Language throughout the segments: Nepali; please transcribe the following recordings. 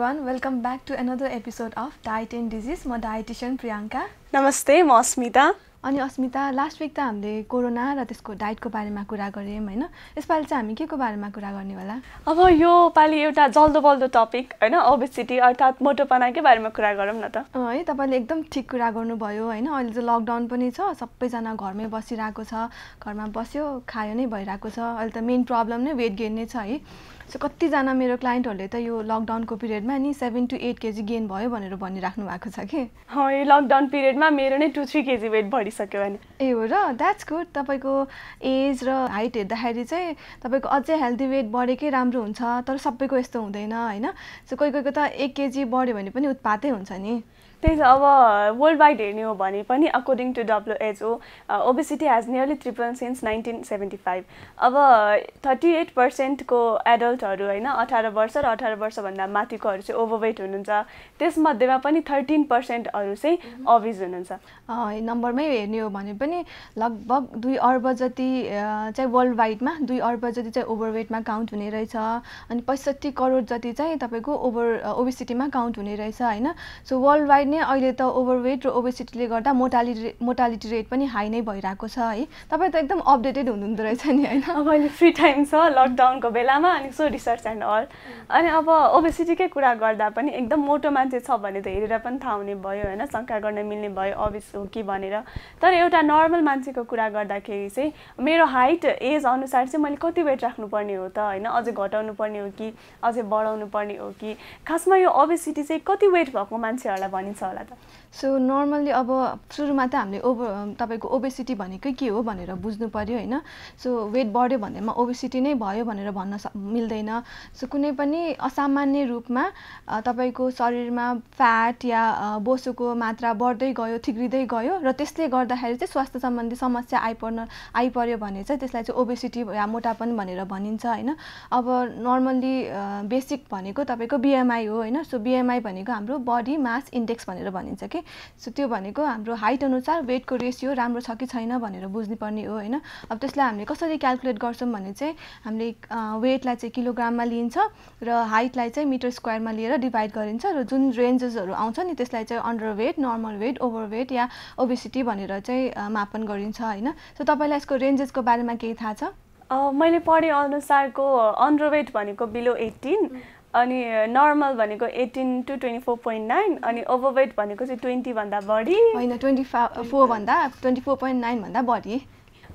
One welcome back to another episode of diet and disease म डायटिसियन प्रियङ्का नमस्ते म अस्मिता अनि अस्मिता लास्ट विक त हामीले कोरोना र त्यसको डाइटको बारेमा कुरा गऱ्यौँ होइन यसपालि चाहिँ हामी के को बारेमा कुरा गर्ने होला अब यो पालि एउटा जल्दो बल्दो टपिक होइन ओबेसिटी अर्थात् मोटोपनाकै बारेमा कुरा गरौँ न त है तपाईँले एकदम ठिक कुरा गर्नुभयो होइन अहिले चाहिँ लकडाउन पनि छ सबैजना घरमै बसिरहेको छ घरमा बस्यो खायो नै भइरहेको छ अहिले त मेन प्रब्लम नै वेट गेन नै छ है सो कतिजना मेरो क्लाइन्टहरूले त यो लकडाउनको पिरियडमा नि seven to eight KG gain भयो भनेर भनिराख्नु भएको छ कि यो लकडाउन पिरियडमा मेरो नै टु थ्री केजी वेट बढिसक्यो भने ए हो र द्याट्स गुड तपाईँको एज र हाइट हेर्दाखेरि चाहिँ तपाईँको अझै हेल्दी वेट बढेकै राम्रो हुन्छ तर सबैको यस्तो हुँदैन होइन सो कोही कोहीको त एक केजी बढ्यो भने पनि उत्पातै हुन्छ नि त्यही त अब वर्ल्ड वाइड हेर्ने हो भने पनि according to WHO obesity has nearly triple since nineteen seventy five अब थर्टी एट पर्सेन्टको एडल्टहरू होइन अठार वर्ष र अठार वर्षभन्दा माथिकोहरू चाहिँ ओभरवेट हुनुहुन्छ त्यसमध्येमा पनि थर्टिन पर्सेन्टहरू चाहिँ अभिज mm-hmm. हुनुहुन्छ नम्बरमै हेर्ने हो भने पनि लगभग दुई अर्ब जति चाहिँ वर्ल्ड वाइडमा दुई अर्ब जति चाहिँ ओभरवेटमा काउन्ट हुने रहेछ अनि पैँसठी करोड जति चाहिँ तपाईँको ओभर ओबेसिटीमा काउन्ट हुने रहेछ होइन सो वर्ल्ड हेर्ने अहिले त ओभरवेट र ओबेसिटीले गर्दा मोटालिटी मोटालिटी रेट पनि हाई नै भइरहेको छ है तपाईँ त एकदम अपडेटेड हुनुहुँदो रहेछ नि होइन अब अहिले फ्री टाइम छ लकडाउनको बेलामा अनि सो रिसर्च एन्ड अल अनि अब ओबेसिटीकै कुरा गर्दा पनि एकदम मोटो मान्छे छ भने त हेरेर पनि थाहा हुने भयो होइन शङ्का गर्न मिल्ने भयो अभिस हो कि भनेर तर एउटा नर्मल मान्छेको कुरा गर्दाखेरि चाहिँ मेरो हाइट एज अनुसार चाहिँ मैले कति वेट राख्नुपर्ने हो त होइन अझै घटाउनु पर्ने हो कि अझै बढाउनु पर्ने हो कि खासमा यो ओबेसिटी चाहिँ कति वेट भएको मान्छेहरूलाई भनिन्छ 走了的。सो नर्मल्ली अब सुरुमा त हामीले ओभर तपाईँको ओबेसिटी भनेकै के हो भनेर बुझ्नु पऱ्यो होइन सो वेट बढ्यो भन्दैमा ओबेसिटी नै भयो भनेर भन्न स मिल्दैन सो कुनै पनि असामान्य रूपमा तपाईँको शरीरमा फ्याट या बोसोको मात्रा बढ्दै गयो थिग्रिँदै गयो र त्यसले गर्दाखेरि चाहिँ स्वास्थ्य सम्बन्धी समस्या आइपर्न आइपऱ्यो भने चाहिँ त्यसलाई चाहिँ ओबेसिटी या मोटापन भनेर भनिन्छ होइन अब नर्मल्ली बेसिक भनेको तपाईँको बिएमआई हो होइन सो बिएमआई भनेको हाम्रो बडी मास इन्डेक्स भनेर भनिन्छ कि सो त्यो भनेको हाम्रो हाइट अनुसार वेटको रेसियो राम्रो छ कि छैन भनेर बुझ्नुपर्ने हो होइन अब त्यसलाई हामीले कसरी क्यालकुलेट गर्छौँ भने चाहिँ हामीले वेटलाई चाहिँ किलोग्राममा लिइन्छ र हाइटलाई चाहिँ मिटर स्क्वायरमा लिएर डिभाइड गरिन्छ र जुन रेन्जेसहरू आउँछ नि त्यसलाई चाहिँ under weight normal weight over weight या ओबेसिटी भनेर चाहिँ मापन गरिन्छ होइन सो तपाईँलाई यसको रेन्जेसको बारेमा केही थाहा छ मैले पढे अनुसारको वेट भनेको बिलो एट्टिन अनि नर्मल भनेको eighteen to twenty four point nine अनि ओभरवेट भनेको चाहिँ ट्वेन्टीभन्दा बढी होइन ट्वेन्टी फा फोरभन्दा ट्वेन्टी फोर पोइन्ट नाइनभन्दा बढी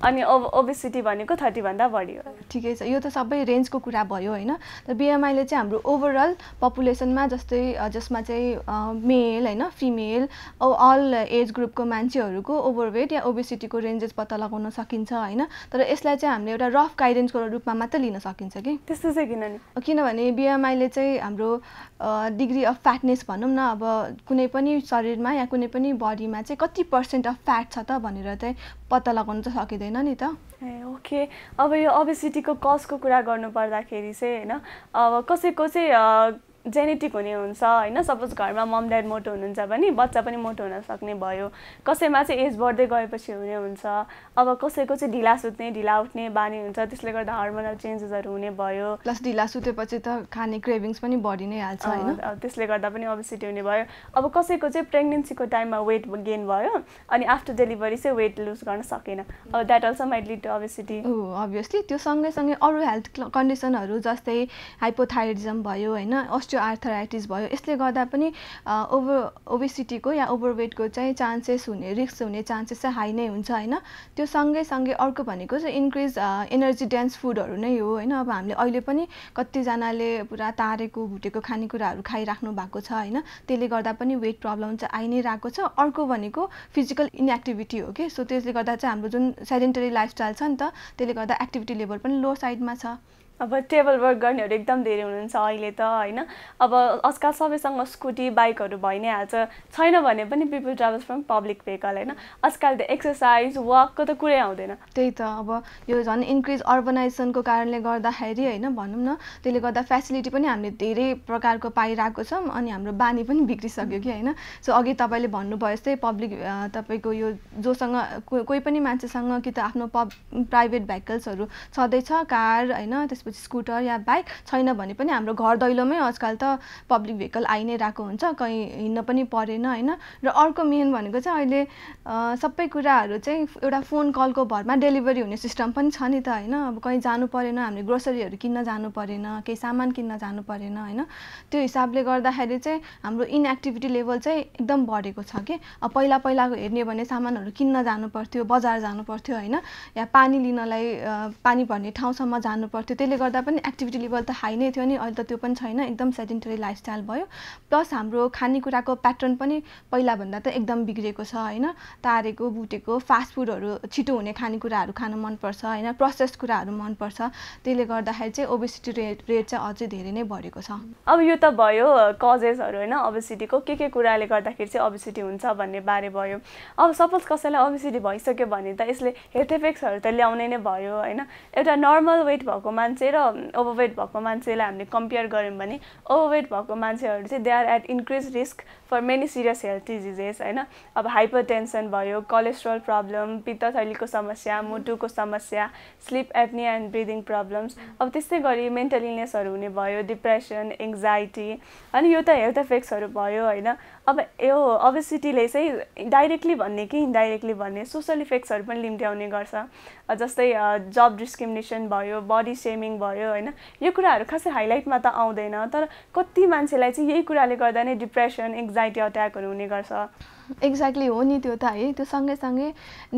अनि ओब ओबिसिटी भनेको थर्टीभन्दा बढी हो ठिकै छ यो त सबै रेन्जको कुरा भयो होइन त बिएमआईले चाहिँ हाम्रो ओभरअल पपुलेसनमा जस्तै जसमा चाहिँ मेल होइन फिमेल अल एज ग्रुपको मान्छेहरूको ओभरवेट या ओबेसिटीको रेन्जेस पत्ता लगाउन सकिन्छ होइन तर यसलाई चाहिँ हामीले एउटा रफ गाइडेन्सको रूपमा मात्र लिन सकिन्छ कि त्यस्तो चाहिँ किनभने किनभने बिएमआईले चाहिँ हाम्रो डिग्री अफ फ्याटनेस भनौँ न अब कुनै पनि शरीरमा या कुनै पनि बडीमा चाहिँ कति पर्सेन्ट अफ फ्याट छ त भनेर चाहिँ पत्ता लगाउन त सकिँदैन हुँदैन नि त ए ओके अब यो अबेसिटीको कसको कुरा गर्नुपर्दाखेरि चाहिँ होइन अब कसैको चाहिँ जेनेटिक हुने हुन्छ होइन सपोज घरमा मम ड्याड मोटो हुनुहुन्छ भने बच्चा पनि मोटो हुन सक्ने भयो कसैमा चाहिँ एज बढ्दै गएपछि हुने हुन्छ अब कसैको चाहिँ ढिला सुत्ने ढिला उठ्ने बानी हुन्छ त्यसले गर्दा हर्मोनल चेन्जेसहरू हुने भयो प्लस ढिला सुतेपछि त खाने क्रेभिङ्स पनि बढी नै हाल्छ होइन त्यसले गर्दा पनि ओबेसिटी हुने भयो अब कसैको चाहिँ प्रेग्नेन्सीको टाइममा वेट गेन भयो अनि आफ्टर डेलिभरी चाहिँ वेट लुज गर्न सकेन अब that also might lead to obesity हो अभियसली त्यो सँगैसँगै अरू हेल्थ कन्डिसनहरू जस्तै हाइपोथाइरिजम भयो होइन आर्थराइटिस भयो यसले गर्दा पनि ओभर ओबेसिटीको या ओभरवेटको चाहिँ चान्सेस हुने रिस्क हुने चान्सेस चाहिँ हाई नै हुन्छ होइन त्यो सँगै सँगै अर्को भनेको चाहिँ इन्क्रिज एनर्जी डेन्स फुडहरू नै हो होइन अब हामीले अहिले पनि कतिजनाले पुरा तारेको भुटेको खानेकुराहरू खाइराख्नु भएको छ होइन त्यसले गर्दा पनि वेट प्रब्लम चाहिँ आइ नै रहेको छ अर्को भनेको फिजिकल इनएक्टिभिटी हो कि सो त्यसले गर्दा चाहिँ हाम्रो जुन सेडेन्टरी लाइफस्टाइल छ नि त त्यसले गर्दा एक्टिभिटी लेभल पनि लो साइडमा छ अब टेबल वर्क गर्नेहरू एकदम धेरै हुनुहुन्छ अहिले त होइन अब आजकल सबैसँग स्कुटी बाइकहरू भइ नै हाल्छ छैन भने पनि people travels from public vehicle होइन आजकल त एक्सर्साइज वाकको त कुरै आउँदैन त्यही त अब यो झन् इन्क्रिज अर्बनाइजेसनको कारणले गर्दाखेरि होइन भनौँ न त्यसले गर्दा फेसिलिटी पनि हामीले धेरै प्रकारको पाइरहेको छौँ अनि हाम्रो बानी पनि बिग्रिसक्यो कि होइन सो अघि तपाईँले भन्नुभयो जस्तै पब्लिक तपाईँको यो जोसँग कोही पनि मान्छेसँग कि त आफ्नो पब प्राइभेट भेहिकल्सहरू छँदैछ कार होइन त्यस त्यसपछि स्कुटर या बाइक छैन भने पनि हाम्रो घर दैलोमै आजकल त पब्लिक भेहिकल आइ नै रहेको हुन्छ कहीँ हिँड्न पनि परेन होइन र अर्को मेन भनेको चाहिँ अहिले सबै कुराहरू चाहिँ एउटा फोन कलको भरमा डेलिभरी हुने सिस्टम पनि छ नि त होइन अब कहीँ जानु परेन हामीले ग्रोसरीहरू किन्न जानु परेन केही सामान किन्न जानु परेन होइन त्यो हिसाबले गर्दाखेरि चाहिँ हाम्रो इनएक्टिभिटी लेभल चाहिँ एकदम बढेको छ कि अब पहिला पहिलाको हेर्ने भने सामानहरू किन्न जानु पर्थ्यो बजार जानु पर्थ्यो होइन या पानी लिनलाई पानी भर्ने ठाउँसम्म जानु पर्थ्यो त्यसले त्यसले गर्दा पनि एक्टिभिटी लेभल त हाई नै थियो नि अहिले त त्यो पनि छैन एकदम सेडेन्टरी लाइफस्टाइल भयो प्लस हाम्रो खानेकुराको प्याटर्न पनि पहिलाभन्दा त एकदम बिग्रेको छ होइन तारेको बुटेको फास्ट फुडहरू छिटो हुने खानेकुराहरू खान मनपर्छ होइन प्रोसेस कुराहरू मनपर्छ त्यसले गर्दाखेरि चाहिँ ओबेसिटी रेट रेट चाहिँ अझै धेरै नै बढेको छ अब यो त भयो कजेसहरू होइन ओबेसिटीको के के कुराले गर्दाखेरि चाहिँ ओबेसिटी हुन्छ भन्ने बारे भयो अब सपोज कसैलाई ओबेसिटी भइसक्यो भने त यसले हेल्थ इफेक्ट्सहरू त ल्याउने नै भयो होइन एउटा नर्मल वेट भएको मान्छे मान्छे र ओभरवेट भएको मान्छेलाई हामीले कम्पेयर गऱ्यौँ भने ओभरवेट भएको मान्छेहरू चाहिँ they are at increase risk for many serious health diseases होइन अब हाइपर टेन्सन भयो कोलेस्ट्रोल प्रब्लम पित्तथलीको समस्या मुटुको समस्या sleep apnea and breathing problems अब त्यस्तै गरी मेन्टल इलनेसहरू हुने भयो डिप्रेसन एङ्जाइटी अनि यो त हेल्थ इफेक्ट्सहरू भयो होइन अब यो अबेसिटीले चाहिँ डाइरेक्टली भन्ने कि इन्डाइरेक्टली भन्ने सोसल इफेक्ट्सहरू पनि लिम्ट्याउने गर्छ जस्तै जब डिस्क्रिमिनेसन भयो बडी सेमिङ भयो होइन यो कुराहरू खासै हाइलाइटमा त आउँदैन तर कति मान्छेलाई चाहिँ यही कुराले गर्दा नै डिप्रेसन एङ्जाइटी अट्याकहरू हुने गर्छ एक्ज्याक्टली हो नि त्यो त है त्यो सँगैसँगै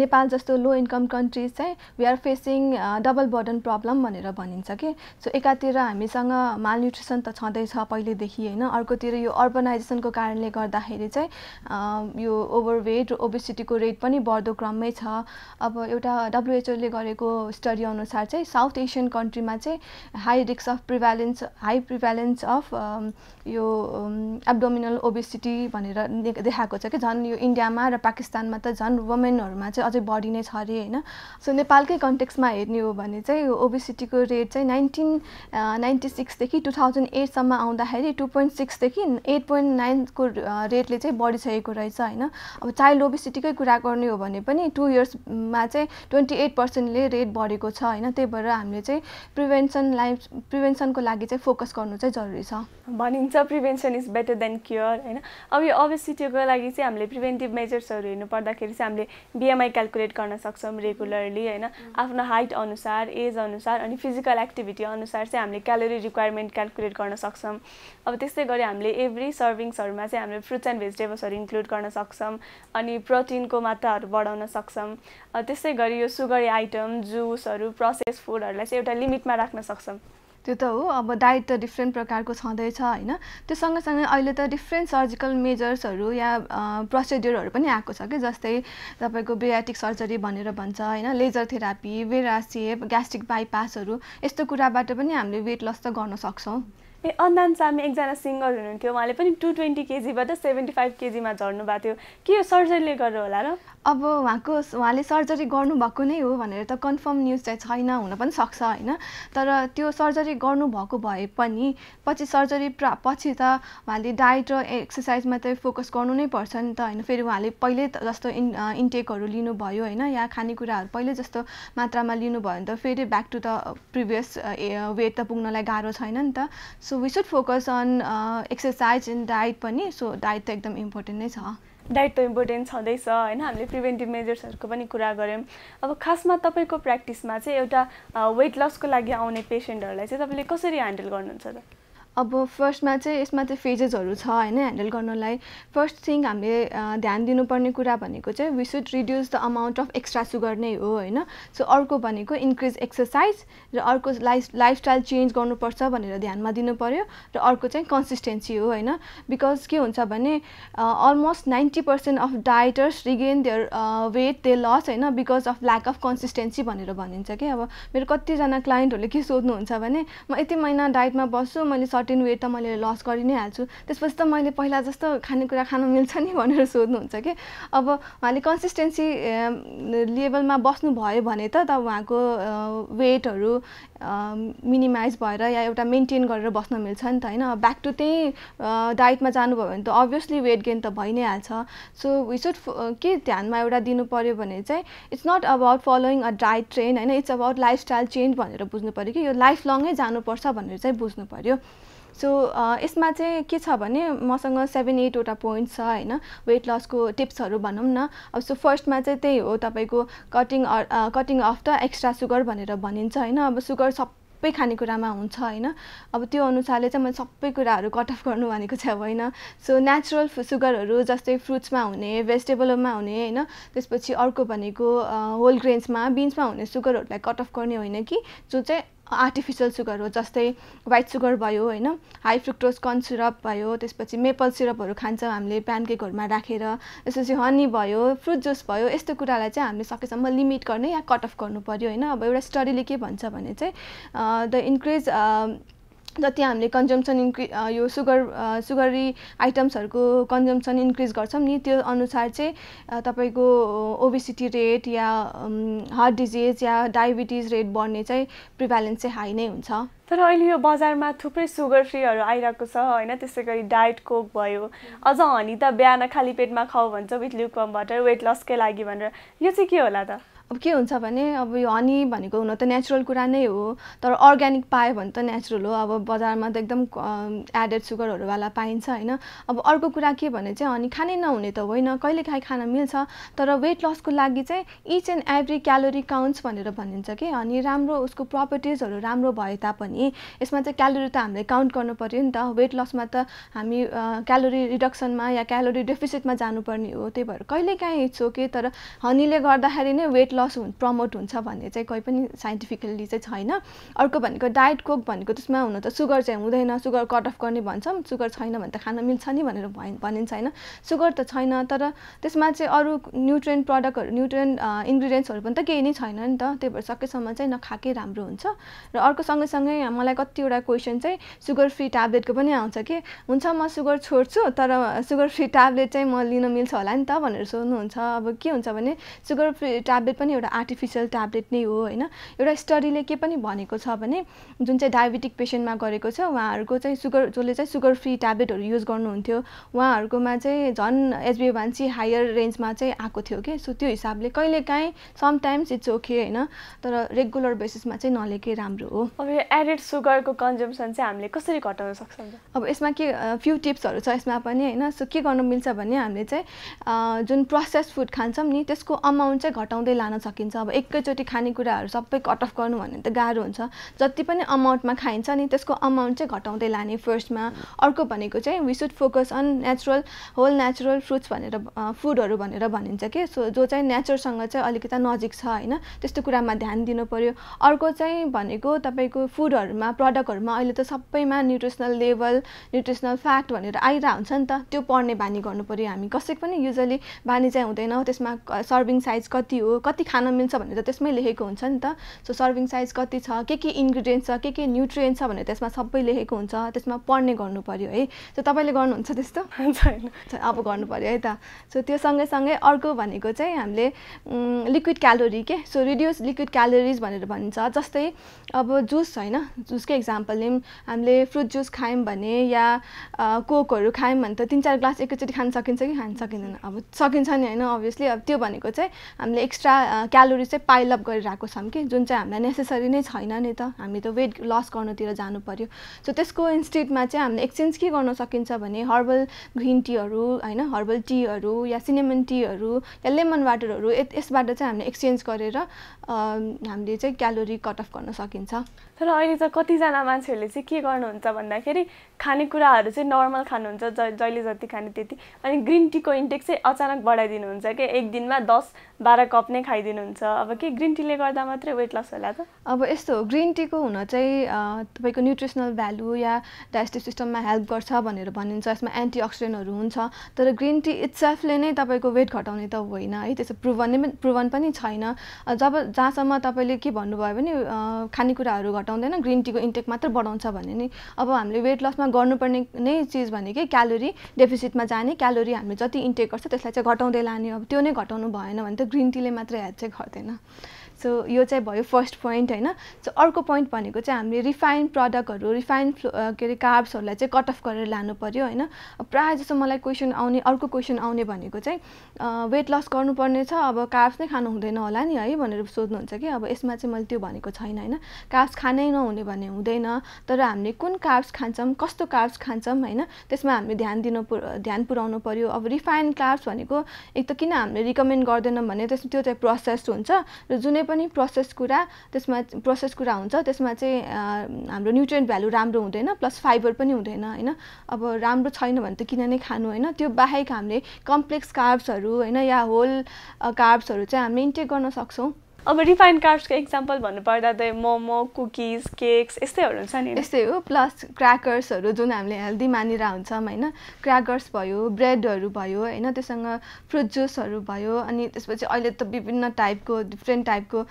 नेपाल जस्तो लो इन्कम कन्ट्रिज चाहिँ we are facing double burden problem भनेर भनिन्छ कि सो एकातिर हामीसँग माल न्युट्रिसन त छँदैछ पहिलेदेखि होइन अर्कोतिर यो अर्बनाइजेसनको कारणले गर्दाखेरि चाहिँ यो ओभरवेट र ओबेसिटीको रेट पनि बढ्दो क्रममै छ अब एउटा डब्लुएचओले गरेको स्टडी अनुसार चाहिँ साउथ एसियन कन्ट्रीमा चाहिँ हाई रिक्स of prevalence high prevalence of यो एब्डोमिनल ओबेसिटी भनेर देखाएको छ कि झन् यो इन्डियामा र पाकिस्तानमा त झन् वुमेनहरूमा चाहिँ अझै बढी नै छ अरे होइन सो नेपालकै कन्टेक्समा हेर्ने हो भने चाहिँ ओबिसिटीको रेट चाहिँ नाइन्टिन नाइन्टी सिक्सदेखि टु थाउजन्ड एटसम्म आउँदाखेरि टु पोइन्ट सिक्सदेखि एट पोइन्ट नाइनको रेटले चाहिँ बढिसकेको रहेछ होइन अब चाइल्ड ओबिसिटीकै कुरा गर्ने हो भने पनि टु इयर्समा चाहिँ ट्वेन्टी एट पर्सेन्टले रेट बढेको छ होइन त्यही भएर हामीले चाहिँ प्रिभेन्सन लाइफ प्रिभेन्सनको लागि चाहिँ फोकस गर्नु चाहिँ जरुरी छ भनिन्छ prevention is better than cure होइन अब यो ओबिसिटीको लागि चाहिँ हामीले प्रिभेन्टिभ मेजर्सहरू हेर्नु पर्दाखेरि चाहिँ हामीले बिएमआई क्यालकुलेट गर्न सक्छौँ रेगुलरली होइन mm. आफ्नो हाइट अनुसार एज अनुसार अनि फिजिकल एक्टिभिटी अनुसार चाहिँ हामीले क्यालोरी रिक्वायरमेन्ट क्यालकुलेट गर्न सक्छौँ अब त्यस्तै गरी हामीले एभ्री सर्भिङ्सहरूमा चाहिँ हामीले फ्रुट्स एन्ड भेजिटेबल्सहरू इन्क्लुड गर्न सक्छौँ अनि प्रोटिनको मात्राहरू बढाउन सक्छौँ त्यस्तै गरी यो सुगरी आइटम जुसहरू प्रोसेस फुडहरूलाई चाहिँ एउटा लिमिटमा राख्न सक्छौँ त्यो त हो अब डाइट त डिफ्रेन्ट प्रकारको छँदैछ होइन त्यो सँगसँगै अहिले त डिफ्रेन्ट सर्जिकल मेजर्सहरू या प्रोसिड्युरहरू पनि आएको छ कि जस्तै तपाईँको ब्रियाटिक सर्जरी भनेर भन्छ होइन लेजर थेरापी वेरासेप ग्यास्ट्रिक बाइपासहरू यस्तो कुराबाट पनि हामीले वेट लस त गर्न सक्छौँ ए अन्दान सामी एकजना सिङ्गर हुनुहुन्थ्यो उहाँले पनि टु ट्वेन्टी केजीबाट सेभेन्टी फाइभ केजीमा झर्नु भएको थियो के यो सर्जरीले गर्नु होला र अब उहाँको उहाँले सर्जरी गर्नुभएको नै हो भनेर त कन्फर्म न्युज चाहिँ छैन हुन पनि सक्छ होइन तर त्यो सर्जरी गर्नुभएको भए पनि पछि सर्जरी प्रा पछि त उहाँले डाइट र एक्सर्साइजमा मात्रै फोकस गर्नु नै पर्छ नि त होइन फेरि उहाँले पहिले जस्तो इन इन्टेकहरू लिनुभयो होइन या खानेकुराहरू पहिले जस्तो मात्रामा लिनुभयो भने त फेरि back to the previous weight त पुग्नलाई गाह्रो छैन नि त so we should focus on exercise in diet पनि सो डाइट त एकदम इम्पोर्टेन्ट नै छ डाइट डाइटको इम्पोर्टेन्स छँदैछ होइन हामीले प्रिभेन्टिभ मेजर्सहरूको पनि कुरा गऱ्यौँ अब खासमा तपाईँको प्र्याक्टिसमा चाहिँ एउटा वेट लसको लागि आउने पेसेन्टहरूलाई चाहिँ तपाईँले कसरी ह्यान्डल गर्नुहुन्छ त अब फर्स्टमा चाहिँ यसमा चाहिँ फेजेसहरू छ होइन ह्यान्डल गर्नलाई फर्स्ट थिङ हामीले ध्यान दिनुपर्ने कुरा भनेको चाहिँ we should reduce the amount of extra sugar नै हो होइन सो अर्को भनेको इन्क्रिज एक्सर्साइज र अर्को लाइफ लाइफस्टाइल चेन्ज गर्नुपर्छ भनेर ध्यानमा दिनु पऱ्यो र अर्को चाहिँ कन्सिस्टेन्सी हो होइन बिकज के हुन्छ भने almost ninety percent of dieters regain their weight they loss होइन because of lack of consistency भनेर भनिन्छ कि अब मेरो कतिजना क्लाइन्टहरूले के सोध्नुहुन्छ भने म यति महिना डाइटमा बस्छु मैले सर्ट सर्टेन वेट त मैले लस गरि नै हाल्छु त्यसपछि त मैले पहिला जस्तो खानेकुरा खानु मिल्छ नि भनेर सोध्नुहुन्छ कि अब उहाँले कन्सिस्टेन्सी लेभलमा बस्नु भयो भने त त उहाँको वेटहरू मिनिमाइज भएर या एउटा मेन्टेन गरेर बस्न मिल्छ नि त होइन ब्याक टु त्यही डाइटमा जानुभयो भने त अभियसली वेट गेन त भइ नै हाल्छ सो वी सुड के ध्यानमा एउटा दिनु पऱ्यो भने चाहिँ it's not about following a diet trend होइन इट्स अबाउट लाइफस्टाइल चेन्ज भनेर बुझ्नु पऱ्यो कि यो लाइफ लङै जानुपर्छ भनेर चाहिँ बुझ्नु पऱ्यो सो uh, यसमा चाहिँ के छ भने मसँग सेभेन एटवटा पोइन्ट छ होइन वेट लसको टिप्सहरू भनौँ न अब सो फर्स्टमा चाहिँ त्यही हो तपाईँको cutting cutting of the extra sugar भनेर भनिन्छ होइन अब सुगर सब सबै खानेकुरामा हुन्छ होइन अब त्यो अनुसारले चाहिँ मैले सबै कुराहरू कट अफ गर्नु भनेको चाहिँ अब होइन सो नेचुरल सुगरहरू जस्तै फ्रुट्समा हुने भेजिटेबलमा हुने होइन त्यसपछि अर्को भनेको होल ग्रेन्समा बिन्समा हुने सुगरहरूलाई कट अफ गर्ने होइन कि जो चाहिँ आर्टिफिसियल सुगर हो जस्तै वाइट सुगर भयो होइन हाई फ्रुक्टोज कर्न सिरप भयो त्यसपछि मेपल सिरपहरू खान्छौँ हामीले प्यानकेकहरूमा राखेर त्यसपछि हनी भयो फ्रुट जुस भयो यस्तो कुरालाई चाहिँ हामीले सकेसम्म लिमिट गर्ने या कट अफ गर्नु पऱ्यो होइन अब एउटा स्टडीले के भन्छ भने चाहिँ द इन्क्रिज जति हामीले कन्जम्सन इन्क्रि यो सुगर सुगरी आइटम्सहरूको कन्जम्सन इन्क्रिज गर्छौँ नि त्यो अनुसार चाहिँ तपाईँको ओबिसिटी रेट या हार्ट डिजिज या डायबिटिज रेट बढ्ने चाहिँ प्रिभ्यालेन्स चाहिँ हाई नै हुन्छ तर अहिले यो बजारमा थुप्रै सुगर फ्रीहरू आइरहेको छ होइन त्यसै गरी डायट कोक भयो अझ हनी त बिहान खाली पेटमा खाऊ भन्छ विथ बटर वेट लसकै लागि भनेर यो चाहिँ के होला त अब के हुन्छ भने अब यो हनी भनेको हुन त नेचुरल कुरा नै हो तर अर्ग्यानिक पायो भने त नेचुरल हो अब बजारमा त एकदम एडेड सुगरहरूवाला पाइन्छ होइन अब अर्को कुरा के भने चाहिँ हनी खानै नहुने त होइन कहिलेकाहीँ खान मिल्छ तर वेट लसको लागि चाहिँ each and every calorie counts भनेर भनिन्छ कि अनि राम्रो उसको प्रपर्टिजहरू राम्रो भए तापनि यसमा चाहिँ क्यालोरी त हामीले काउन्ट गर्नु पऱ्यो नि त वेट लसमा त हामी क्यालोरी रिडक्सनमा या क्यालोरी डेफिसिटमा जानुपर्ने हो त्यही भएर कहिलेकाहीँ इट्स ओके तर हनीले गर्दाखेरि नै वेट लस हुन् प्रमोट हुन्छ भन्ने चाहिँ कोही पनि साइन्टिफिकल्ली चाहिँ छैन अर्को भनेको डायट कोक भनेको त्यसमा हुनु त सुगर चाहिँ हुँदैन सुगर कट अफ गर्ने भन्छौँ सुगर छैन भने त खान मिल्छ नि भनेर भनिन्छ होइन सुगर त छैन तर त्यसमा चाहिँ अरू न्युट्रियन्ट प्रडक्टहरू न्युट्रियन्ट इन्ग्रिडियन्ट्सहरू पनि त केही नै छैन नि त त्यही भएर सकेसम्म चाहिँ नखाएकै राम्रो हुन्छ र अर्को सँगैसँगै मलाई कतिवटा क्वेसन चाहिँ सुगर फ्री ट्याब्लेटको पनि आउँछ कि हुन्छ म सुगर छोड्छु तर सुगर फ्री ट्याब्लेट चाहिँ म लिन मिल्छ होला नि त भनेर सोध्नुहुन्छ अब के हुन्छ भने सुगर फ्री ट्याब्लेट पनि पनि एउटा आर्टिफिसियल ट्याब्लेट नै हो होइन एउटा स्टडीले के पनि भनेको छ भने जुन चाहिँ डायबेटिक पेसेन्टमा गरेको छ उहाँहरूको चाहिँ सुगर जसले चाहिँ सुगर फ्री ट्याब्लेटहरू युज गर्नुहुन्थ्यो उहाँहरूकोमा चाहिँ झन् एचबी वान्सी हायर रेन्जमा चाहिँ आएको थियो कि सो त्यो हिसाबले कहिलेकाहीँ समटाइम्स इट्स ओके होइन तर रेगुलर बेसिसमा चाहिँ नलेकै राम्रो हो अब यो एडेड सुगरको कन्जम्सन चाहिँ हामीले कसरी घटाउन सक्छौँ अब यसमा के फ्यु टिप्सहरू छ यसमा पनि होइन सो के गर्नु मिल्छ भने हामीले चाहिँ जुन प्रोसेस फुड खान्छौँ नि त्यसको अमाउन्ट चाहिँ घटाउँदै लान सकिन्छ अब एकैचोटि खानेकुराहरू सबै कट अफ गर्नु भने त गाह्रो हुन्छ जति पनि अमाउन्टमा खाइन्छ नि त्यसको अमाउन्ट चाहिँ घटाउँदै लाने फर्स्टमा अर्को भनेको चाहिँ we should focus on natural whole natural fruits भनेर फुडहरू भनेर भनिन्छ कि सो जो चाहिँ नेचरसँग चाहिँ अलिकति नजिक छ होइन त्यस्तो कुरामा ध्यान दिनु पऱ्यो अर्को चाहिँ भनेको तपाईँको फुडहरूमा प्रडक्टहरूमा अहिले त सबैमा न्युट्रिसनल लेभल न्युट्रिसनल फ्याक्ट भनेर आइरहेको हुन्छ नि त त्यो पढ्ने बानी गर्नु पऱ्यो हामी कसै पनि युजली बानी चाहिँ हुँदैनौँ त्यसमा सर्भिङ साइज कति हो कति खान मिल्छ भनेर त्यसमै लेखेको हुन्छ नि त सो सर्भिङ साइज कति छ के के इन्ग्रिडियन्ट छ के के न्युट्रियन्ट छ भनेर त्यसमा सबै लेखेको हुन्छ त्यसमा पढ्ने गर्नु पऱ्यो है सो तपाईँले गर्नुहुन्छ त्यस्तो छैन अब गर्नु पऱ्यो है त सो त्यो सँगै अर्को भनेको चाहिँ हामीले लिक्विड क्यालोरी के सो रिड्युस लिक्विड क्यालोरिज भनेर भनिन्छ जस्तै अब जुस होइन जुसकै इक्जाम्पल लिम हामीले फ्रुट जुस खायौँ भने या कोकहरू खायौँ भने त तिन चार ग्लास एकैचोटि खान सकिन्छ कि खान सकिँदैन अब सकिन्छ नि होइन अभियसली अब त्यो भनेको चाहिँ हामीले एक्स्ट्रा क्यालोरी चाहिँ पाइलअप गरिरहेको छौँ कि जुन चाहिँ हामीलाई नेसेसरी नै छैन नि त हामी त वेट लस गर्नुतिर जानु पऱ्यो सो त्यसको इन्स्टेडमा चाहिँ हामीले एक्सचेन्ज के गर्न सकिन्छ भने हर्बल ग्रिन टीहरू होइन हर्बल टीहरू या सिनेमन टीहरू या लेमन वाटरहरू यसबाट चाहिँ हामीले एक्सचेन्ज गरेर हामीले चाहिँ क्यालोरी कट अफ गर्न सकिन्छ तर अहिले त कतिजना मान्छेहरूले चाहिँ के गर्नुहुन्छ भन्दाखेरि खानेकुराहरू चाहिँ नर्मल खानुहुन्छ ज जहिले जति खाने त्यति अनि ग्रिन टीको इन्टेक चाहिँ अचानक बढाइदिनुहुन्छ कि एक दिनमा दस बाह्र कप नै खाइदिनुहुन्छ अब के ग्रिन टीले गर्दा मात्रै वेट लस होला त अब यस्तो हो ग्रिन टीको हुन चाहिँ तपाईँको न्युट्रिसनल भ्यालु या डाइजेस्टिभ सिस्टममा हेल्प गर्छ भनेर भनिन्छ यसमा एन्टिअक्सिडेन्टहरू हुन्छ तर ग्रिन टी इट्सेल्फले नै तपाईँको वेट घटाउने त होइन है त्यसो प्रुभन नै प्रुभन पनि छैन जब जहाँसम्म तपाईँले के भन्नुभयो भने खानेकुराहरू घटाउँदैन ग्रिन टीको इन्टेक मात्र बढाउँछ भने नि अब हामीले वेट लसमा गर्नुपर्ने नै चिज भनेकै क्यालोरी डेफिसिटमा जाने क्यालोरी हामीले जति इन्टेक गर्छ त्यसलाई चाहिँ घटाउँदै लाने अब त्यो नै घटाउनु भएन भने त ग्रिन टीले मात्र हेल्प चाहिँ गर्दैन सो यो चाहिँ भयो फर्स्ट पोइन्ट होइन सो अर्को पोइन्ट भनेको चाहिँ हामीले रिफाइन प्रडक्टहरू रिफाइन फ्लो के अरे कार्ब्सहरूलाई चाहिँ कट अफ गरेर लानु पऱ्यो होइन प्रायः जस्तो मलाई क्वेसन आउने अर्को क्वेसन आउने भनेको चाहिँ वेट लस गर्नुपर्ने छ अब कार्ब्स नै खानु हुँदैन होला नि है भनेर सोध्नुहुन्छ कि अब यसमा चाहिँ मैले त्यो भनेको छैन होइन कार्ब्स खानै नहुने भन्ने हुँदैन तर हामीले कुन कार्ब्स खान्छौँ कस्तो कार्ब्स खान्छौँ होइन त्यसमा हामीले ध्यान दिनु ध्यान पुऱ्याउनु पऱ्यो अब रिफाइन कार्ब्स भनेको एक त किन हामीले रिकमेन्ड गर्दैनौँ भने त्यस त्यो चाहिँ प्रोसेस हुन्छ र जुनै पनि प्रोसेस कुरा त्यसमा प्रोसेस कुरा हुन्छ त्यसमा चाहिँ हाम्रो न्युट्रियन्ट भ्यालु राम्रो हुँदैन प्लस फाइबर पनि हुँदैन होइन अब राम्रो छैन भने त किन नै खानु होइन त्यो बाहेक हामीले कम्प्लेक्स कार्ब्सहरू होइन या होल कार्ब्सहरू चाहिँ हामीले इन्टेक गर्न सक्छौँ अब रिफाइन कार्ब्सको इक्जाम्पल भन्नुपर्दा त मोमो कुकिज केक्स यस्तैहरू हुन्छ नि यस्तै हो प्लस क्र्याकर्सहरू जुन हामीले हेल्दी मानिरहेको हुन्छौँ होइन क्र्याकर्स भयो ब्रेडहरू भयो होइन त्योसँग फ्रुट जुसहरू भयो अनि त्यसपछि अहिले त विभिन्न टाइपको डिफ्रेन्ट टाइपको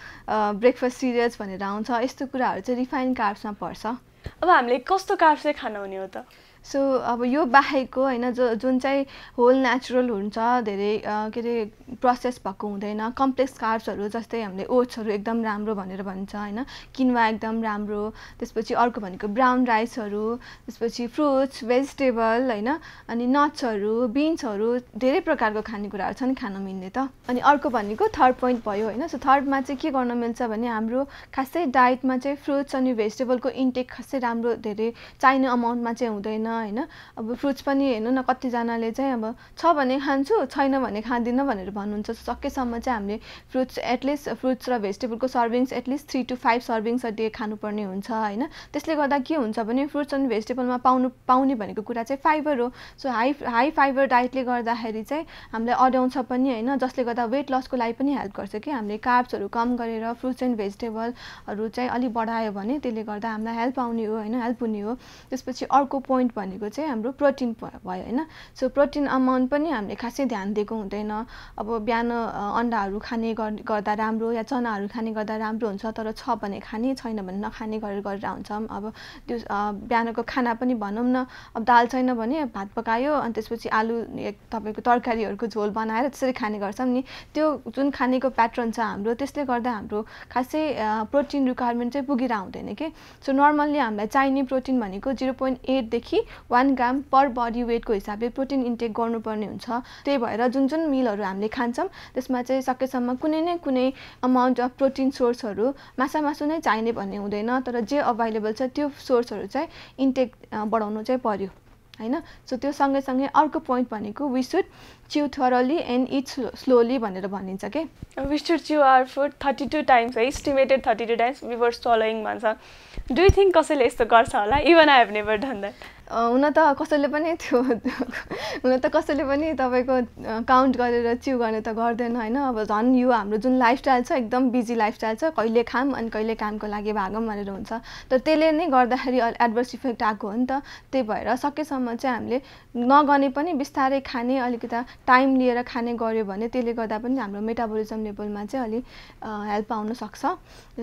ब्रेकफास्ट सिरियल्स भनेर आउँछ यस्तो कुराहरू चाहिँ रिफाइन कार्ब्समा पर्छ अब हामीले कस्तो कार्ब्स चाहिँ खान हुने हो त सो अब यो बाहेकको होइन जो जुन चाहिँ होल नेचुरल हुन्छ धेरै के अरे प्रोसेस भएको हुँदैन कम्प्लेक्स कार्ब्सहरू जस्तै हामीले ओट्सहरू एकदम राम्रो भनेर भन्छ होइन किन्वा एकदम राम्रो त्यसपछि अर्को भनेको ब्राउन राइसहरू त्यसपछि फ्रुट्स भेजिटेबल होइन अनि नट्सहरू बिन्सहरू धेरै प्रकारको खानेकुराहरू छन् खान मिल्ने त अनि अर्को भनेको थर्ड पोइन्ट भयो होइन सो थर्डमा चाहिँ के गर्न मिल्छ भने हाम्रो खासै डाइटमा चाहिँ फ्रुट्स अनि भेजिटेबलको इन्टेक खासै राम्रो धेरै चाहिने अमाउन्टमा चाहिँ हुँदैन होइन अब फ्रुट्स पनि हेर्नु न कतिजनाले चाहिँ अब छ भने खान्छु छैन भने खाँदिनँ भनेर भन्नुहुन्छ सकेसम्म चाहिँ हामीले फ्रुट्स एटलिस्ट फ्रुट्स र भेजिटेबलको servings at least three to five servings a day खानुपर्ने हुन्छ होइन त्यसले गर्दा के हुन्छ भने फ्रुट्स अनि भेजिटेबलमा पाउनु पाउने भनेको कुरा चाहिँ फाइबर हो सो हाई हाई फाइबर डाइटले गर्दाखेरि चाहिँ हामीलाई अड्याउँछ पनि होइन जसले गर्दा वेट लसको लागि पनि हेल्प गर्छ कि हामीले कार्ब्सहरू कम गरेर फ्रुट्स एन्ड भेजिटेबलहरू चाहिँ अलिक बढायो भने त्यसले गर्दा हामीलाई हेल्प आउने हो होइन हेल्प हुने हो त्यसपछि अर्को पोइन्ट भनेको चाहिँ हाम्रो प्रोटिन भयो होइन सो प्रोटिन अमाउन्ट पनि हामीले खासै ध्यान दिएको हुँदैन अब बिहान अन्डाहरू खाने गर्दा राम्रो या चनाहरू खाने गर्दा राम्रो हुन्छ तर छ भने खाने छैन भने नखाने गरेर गरेर हुन्छौँ अब त्यो बिहानको खाना पनि भनौँ न अब दाल छैन भने भात पकायो अनि त्यसपछि आलु तपाईँको तरकारीहरूको झोल बनाएर त्यसरी खाने गर्छौँ नि त्यो जुन खानेको प्याटर्न छ हाम्रो त्यसले गर्दा हाम्रो खासै प्रोटिन रिक्वायरमेन्ट चाहिँ पुगिरहेको हुँदैन कि सो नर्मल्ली हामीलाई चाहिने प्रोटिन भनेको जिरो पोइन्ट एटदेखि वान ग्राम पर बडी वेटको हिसाबले प्रोटिन इन्टेक गर्नुपर्ने हुन्छ त्यही भएर जुन जुन मिलहरू हामीले खान्छौँ त्यसमा चाहिँ सकेसम्म कुनै न कुनै अमाउन्ट अफ प्रोटिन सोर्सहरू मासा मासु नै चाहिने भन्ने हुँदैन तर जे अभाइलेबल छ त्यो सोर्सहरू चाहिँ इन्टेक बढाउनु चाहिँ पर्यो होइन सो त्यो सँगैसँगै अर्को पोइन्ट भनेको we should chew thoroughly and eat slowly भनेर भनिन्छ के we should chew our food thirty two times है estimated thirty two times before swallowing भन्छ डु थिङ्क कसैले यस्तो गर्छ होला even I have never done that हुन त कसैले पनि त्यो हुन त कसैले पनि तपाईँको काउन्ट गरेर चिउ गर्ने त गर्दैन होइन अब झन् यो हाम्रो जुन लाइफस्टाइल छ एकदम बिजी लाइफस्टाइल छ कहिले खाम अनि कहिले कामको लागि भागौँ भनेर हुन्छ तर त्यसले नै गर्दाखेरि एडभर्स इफेक्ट आएको हो नि त त्यही भएर सकेसम्म चाहिँ हामीले नगर्ने पनि बिस्तारै खाने अलिकति टाइम लिएर खाने गऱ्यो भने त्यसले गर्दा पनि हाम्रो मेटाबोलिजम लेभलमा चाहिँ अलिक हेल्प आउन सक्छ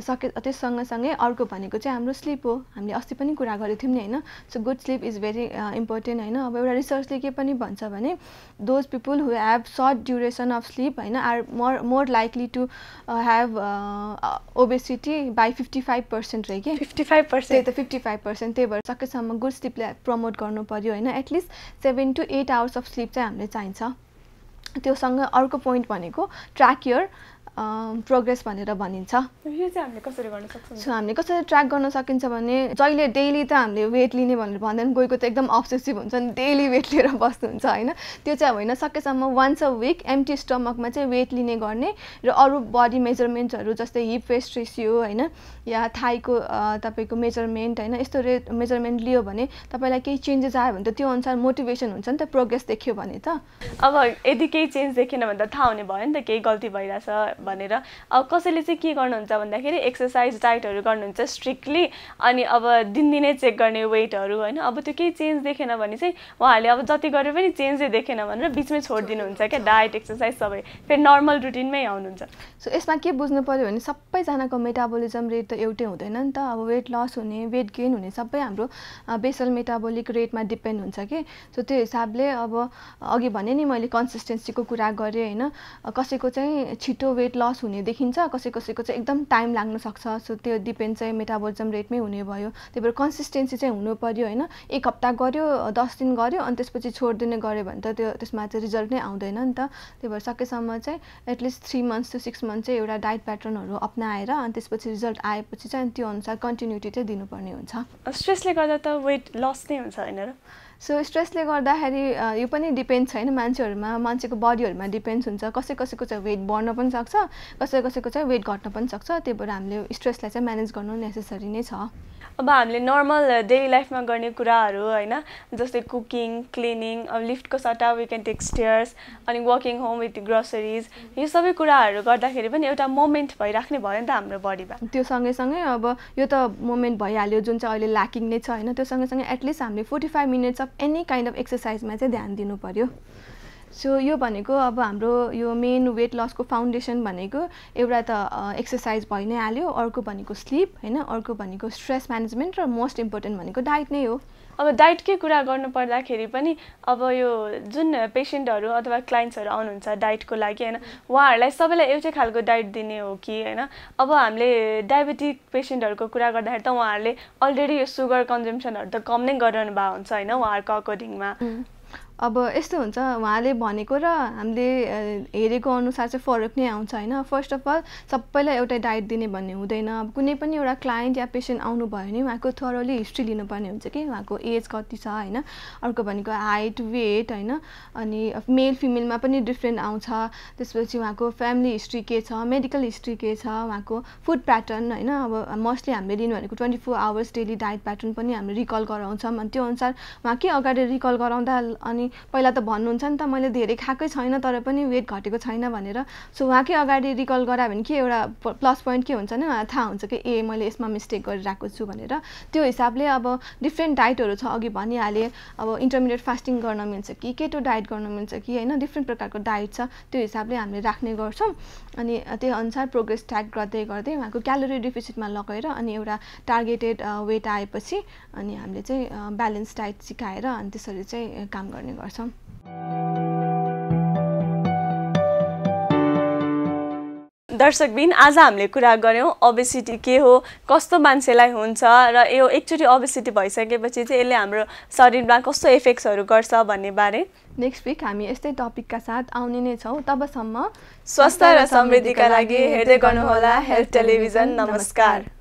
सके त्यस सँगसँगै अर्को भनेको चाहिँ हाम्रो स्लिप हो हामीले अस्ति पनि कुरा गरेको थियौँ नि होइन so good sleep is is very important होइन अब एउटा रिसर्चले के पनि भन्छ भने those people who have short duration of sleep होइन are more more likely to have obesity by fifty five percent रहे कि फिफ्टी फाइभ पर्सेन्ट त्यही त फिफ्टी फाइभ पर्सेन्ट त्यही भएर सकेसम्म गुड स्लिपलाई प्रमोट गर्नु पऱ्यो होइन at least seven to eight hours of sleep चाहिँ हामीले चाहिन्छ त्योसँग अर्को पोइन्ट भनेको ट्र्याक यर प्रोग्रेस भनेर भनिन्छ यो चाहिँ हामीले कसरी गर्न सक्छौँ सो हामीले कसरी ट्र्याक गर्न सकिन्छ भने जहिले डेली त हामीले वेट लिने भनेर भन्दैन गएको त एकदम अफसेसिभ हुन्छ नि डेली वेट लिएर बस्नुहुन्छ होइन त्यो चाहिँ होइन सकेसम्म वान्स अ विक एम्टी स्टमकमा चाहिँ वेट लिने गर्ने र अरू बडी मेजरमेन्ट्सहरू जस्तै हिप फेस्ट रेसियो होइन या थाइको तपाईँको मेजरमेन्ट होइन यस्तो रे मेजरमेन्ट लियो भने तपाईँलाई केही चेन्जेस आयो भने त त्यो अनुसार मोटिभेसन हुन्छ नि त प्रोग्रेस देख्यो भने त अब यदि केही चेन्ज देखेन भने त थाहा हुने भयो नि त केही गल्ती भइरहेछ भनेर अब कसैले चाहिँ के गर्नुहुन्छ भन्दाखेरि एक्सर्साइज डाइटहरू गर्नुहुन्छ स्ट्रिक्टली अनि अब दिनदिनै चेक गर्ने वेटहरू होइन अब त्यो केही चेन्ज देखेन भने चाहिँ उहाँहरूले अब जति गरे पनि चेन्जै देखेन भनेर बिचमै छोडिदिनुहुन्छ क्या डायट एक्सर्साइज सबै फेरि नर्मल रुटिनमै आउनुहुन्छ सो यसमा के बुझ्नु पऱ्यो भने सबैजनाको मेटाबोलिजम रेट त एउटै हुँदैन नि त अब वेट लस हुने वेट गेन हुने सबै हाम्रो बेसल मेटाबोलिक रेटमा डिपेन्ड हुन्छ कि सो त्यो हिसाबले अब अघि भने नि मैले कन्सिस्टेन्सीको कुरा गरेँ होइन कसैको चाहिँ छिटो वेट वेट लस हुने देखिन्छ कसै कसैको चाहिँ एकदम टाइम लाग्न सक्छ सो त्यो डिपेन्ड चाहिँ मेटाबोलिजम रेटमै हुने भयो त्यही भएर कन्सिस्टेन्सी चाहिँ हुनु पऱ्यो होइन एक हप्ता गऱ्यो दस दिन गऱ्यो अनि त्यसपछि छोडिदिने गऱ्यो भने त त्यो त्यसमा चाहिँ रिजल्ट नै आउँदैन नि त त्यही भएर सकेसम्म चाहिँ at least three months to six month चाहिँ एउटा डाइट प्याटर्नहरू अप्नाएर अनि त्यसपछि रिजल्ट आएपछि चाहिँ अनि त्यो अनुसार कन्टिन्युटी चाहिँ दिनुपर्ने हुन्छ स्ट्रेसले गर्दा त वेट लस नै हुन्छ होइन र सो स्ट्रेसले गर्दाखेरि यो पनि डिपेन्ड छैन मान्छेहरूमा मान्छेको बडीहरूमा डिपेन्ड हुन्छ कसै कसैको चाहिँ वेट बढ्न पनि सक्छ कसै कसैको चाहिँ वेट घट्न पनि सक्छ त्यही भएर हामीले स्ट्रेसलाई चाहिँ म्यानेज गर्नु नेसेसरी नै छ अब हामीले नर्मल डेली लाइफमा गर्ने कुराहरू होइन जस्तै कुकिङ क्लिनिङ अब लिफ्टको सट्टा वी क्यान टेक स्टेयर्स अनि वकिङ होम विथ ग्रोसरिज यो सबै कुराहरू गर्दाखेरि पनि एउटा मोमेन्ट भइराख्ने भयो नि त हाम्रो बडीमा त्यो सँगैसँगै अब यो त मोमेन्ट भइहाल्यो जुन चाहिँ अहिले ल्याकिङ नै छ होइन त्यो सँगैसँगै एटलिस्ट हामीले forty five minutes of any kind of एक्सर्साइजमा चाहिँ ध्यान दिनु पऱ्यो सो यो भनेको अब हाम्रो यो मेन वेट लसको फाउन्डेसन भनेको एउटा त एक्सर्साइज भइ नै हाल्यो अर्को भनेको स्लिप होइन अर्को भनेको स्ट्रेस म्यानेजमेन्ट र मोस्ट इम्पोर्टेन्ट भनेको डाइट नै हो अब डाइटकै कुरा गर्नु पर्दाखेरि पनि अब यो जुन पेसेन्टहरू अथवा क्लाइन्ट्सहरू आउनुहुन्छ डाइटको लागि होइन उहाँहरूलाई सबैलाई एउटै खालको डाइट दिने हो कि होइन अब हामीले डायबेटिक पेसेन्टहरूको कुरा गर्दाखेरि त उहाँहरूले अलरेडी यो सुगर कन्जम्सनहरू त कम नै गरिरहनु भएको हुन्छ होइन उहाँहरूको अकर्डिङमा अब यस्तो हुन्छ उहाँले भनेको र हामीले हेरेको अनुसार चाहिँ फरक नै आउँछ होइन फर्स्ट अफ अल सबैलाई एउटै डाइट दिने भन्ने हुँदैन अब कुनै पनि एउटा क्लाइन्ट या पेसेन्ट आउनुभयो भने उहाँको थरोली हिस्ट्री लिनुपर्ने हुन्छ कि उहाँको एज कति छ होइन अर्को भनेको हाइट वेट होइन अनि मेल फिमेलमा पनि डिफ्रेन्ट आउँछ त्यसपछि उहाँको फ्यामिली हिस्ट्री के छ मेडिकल हिस्ट्री के छ उहाँको फुड प्याटर्न होइन अब मोस्टली हामीले लिनु भनेको twenty four hours daily diet pattern पनि हामीले रिकल गराउँछौँ अनि त्यो अनुसार उहाँ के अगाडि रिकल गराउँदा अनि अनि पहिला त भन्नुहुन्छ नि त मैले धेरै खाएकै छैन तर पनि वेट घटेको छैन भनेर सो उहाँकै अगाडि रिकल गरायो भने के एउटा प्लस पोइन्ट के हुन्छ नि थाहा हुन्छ कि ए मैले यसमा मिस्टेक गरिरहेको छु भनेर त्यो हिसाबले अब डिफ्रेन्ट डाइटहरू छ अघि भनिहालेँ अब इन्टरमिडिएट फास्टिङ गर्न मिल्छ कि केटो डाइट गर्न मिल्छ कि होइन डिफ्रेन्ट प्रकारको डाइट छ त्यो हिसाबले हामीले राख्ने गर्छौँ अनि त्यही अनुसार प्रोग्रेस ट्र्याक गर्दै गर्दै उहाँको क्यालोरी डिफिसिटमा लगाएर अनि एउटा टार्गेटेड वेट आएपछि अनि हामीले चाहिँ ब्यालेन्स डाइट सिकाएर अनि त्यसरी चाहिँ काम गर्ने गर्छौँ दर्शकबिन आज हामीले कुरा गऱ्यौँ ओबेसिटी के हो कस्तो मान्छेलाई हुन्छ र यो एकचोटि ओबेसिटी भइसकेपछि चाहिँ यसले हाम्रो शरीरमा कस्तो इफेक्ट्सहरू गर्छ भन्ने बारे नेक्स्ट विक हामी यस्तै टपिकका साथ आउने नै छौँ तबसम्म स्वास्थ्य र समृद्धिका लागि हेर्दै गर्नुहोला हेल्थ टेलिभिजन नमस्कार